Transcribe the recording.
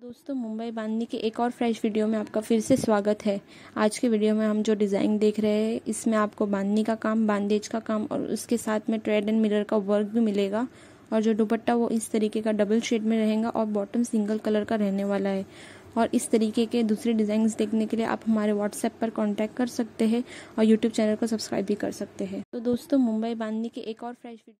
तो दोस्तों मुंबई बांधनी के एक और फ्रेश वीडियो में आपका फिर से स्वागत है आज के वीडियो में हम जो डिज़ाइन देख रहे हैं इसमें आपको बांधनी का काम बांधेज का काम और उसके साथ में ट्रेड एंड मिरर का वर्क भी मिलेगा और जो दुपट्टा वो इस तरीके का डबल शेड में रहेगा और बॉटम सिंगल कलर का रहने वाला है और इस तरीके के दूसरे डिज़ाइन देखने के लिए आप हमारे व्हाट्सएप पर कॉन्टैक्ट कर सकते हैं और यूट्यूब चैनल को सब्सक्राइब भी कर सकते हैं तो दोस्तों मुंबई बांधनी के एक और फ्रेश